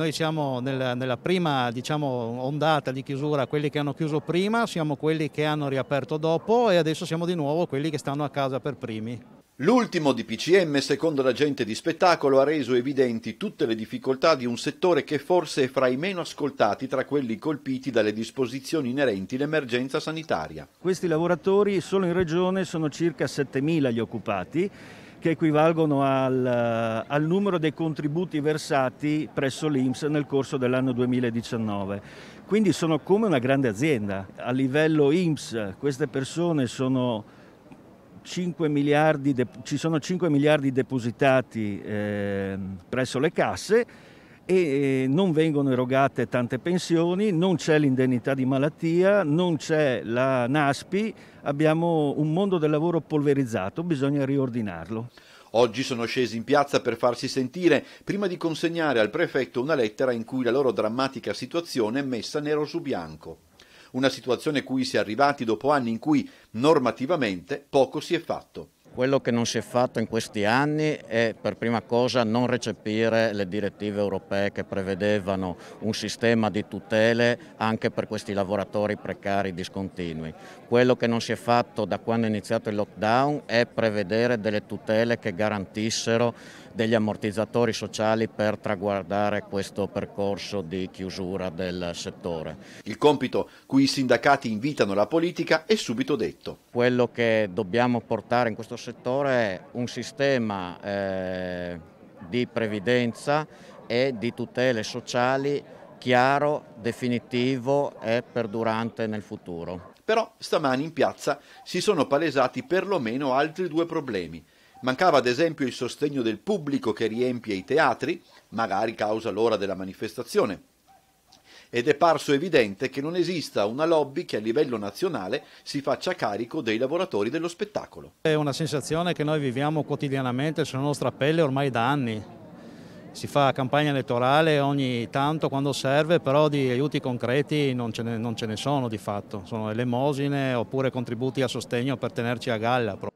Noi siamo nella, nella prima diciamo, ondata di chiusura, quelli che hanno chiuso prima, siamo quelli che hanno riaperto dopo e adesso siamo di nuovo quelli che stanno a casa per primi. L'ultimo DPCM, secondo l'agente di spettacolo, ha reso evidenti tutte le difficoltà di un settore che forse è fra i meno ascoltati tra quelli colpiti dalle disposizioni inerenti all'emergenza sanitaria. Questi lavoratori solo in regione sono circa 7.000 gli occupati che equivalgono al, eh, al, numero dei contributi versati presso l'Inps nel corso dell'anno 2019. Quindi sono come una grande azienda. A livello INPS queste persone sono miliardi, ci sono 5 miliardi depositati eh, presso le casse e eh, non vengono erogate tante pensioni, non c'è l'indennità di malattia, non c'è la NASPI, abbiamo un mondo del lavoro polverizzato, bisogna riordinarlo. Oggi sono scesi in piazza per farsi sentire, prima di consegnare al prefetto una lettera in cui la loro drammatica situazione è messa nero su bianco una situazione cui si è arrivati dopo anni in cui normativamente poco si è fatto. Quello che non si è fatto in questi anni è per prima cosa non recepire le direttive europee che prevedevano un sistema di tutele anche per questi lavoratori precari discontinui. Quello che non si è fatto da quando è iniziato il lockdown è prevedere delle tutele che garantissero degli ammortizzatori sociali per traguardare questo percorso di chiusura del settore. Il compito cui i sindacati invitano la politica è subito detto. Quello che dobbiamo portare in questo settore un sistema eh, di previdenza e di tutele sociali chiaro, definitivo e perdurante nel futuro. Però stamani in piazza si sono palesati perlomeno altri due problemi. Mancava ad esempio il sostegno del pubblico che riempie i teatri, magari causa l'ora della manifestazione ed è parso evidente che non esista una lobby che a livello nazionale si faccia carico dei lavoratori dello spettacolo. È una sensazione che noi viviamo quotidianamente sulla nostra pelle ormai da anni. Si fa campagna elettorale ogni tanto quando serve, però di aiuti concreti non ce ne, non ce ne sono di fatto, sono elemosine oppure contributi a sostegno per tenerci a galla proprio.